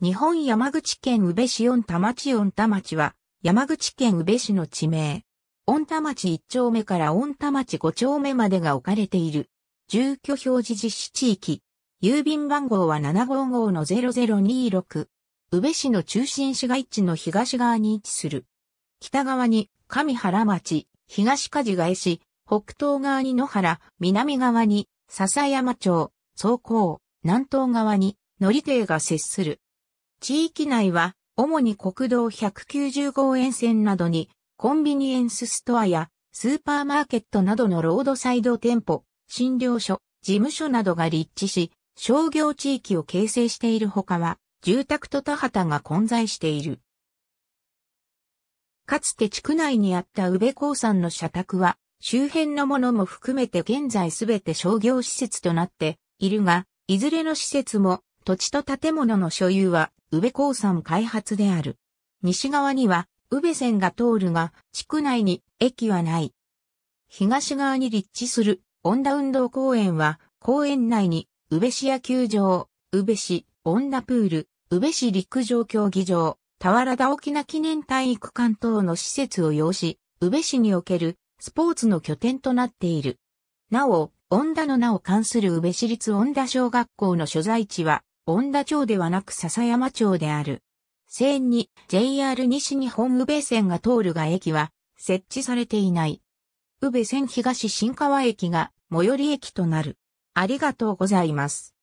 日本山口県宇部市御田町御田町は、山口県宇部市の地名。御田町1丁目から御田町5丁目までが置かれている。住居表示実施地域。郵便番号は755の0026。宇部市の中心市街地の東側に位置する。北側に上原町、東梶がえ市、北東側に野原、南側に笹山町、総港、南東側に乗り亭が接する。地域内は、主に国道190号沿線などに、コンビニエンスストアや、スーパーマーケットなどのロードサイド店舗、診療所、事務所などが立地し、商業地域を形成しているほかは、住宅と田畑が混在している。かつて地区内にあった宇部鉱山の社宅は、周辺のものも含めて現在すべて商業施設となっているが、いずれの施設も土地と建物の所有は、宇部鉱山開発である。西側には、宇部線が通るが、地区内に駅はない。東側に立地する、恩田運動公園は、公園内に、宇部市野球場、宇部市、恩田プール、宇部市陸上競技場、田原田沖縄記念体育館等の施設を要し、宇部市におけるスポーツの拠点となっている。なお、恩田の名を関する宇部市立恩田小学校の所在地は、恩田町ではなく笹山町である。線に JR 西日本宇部線が通るが駅は設置されていない。宇部線東新川駅が最寄り駅となる。ありがとうございます。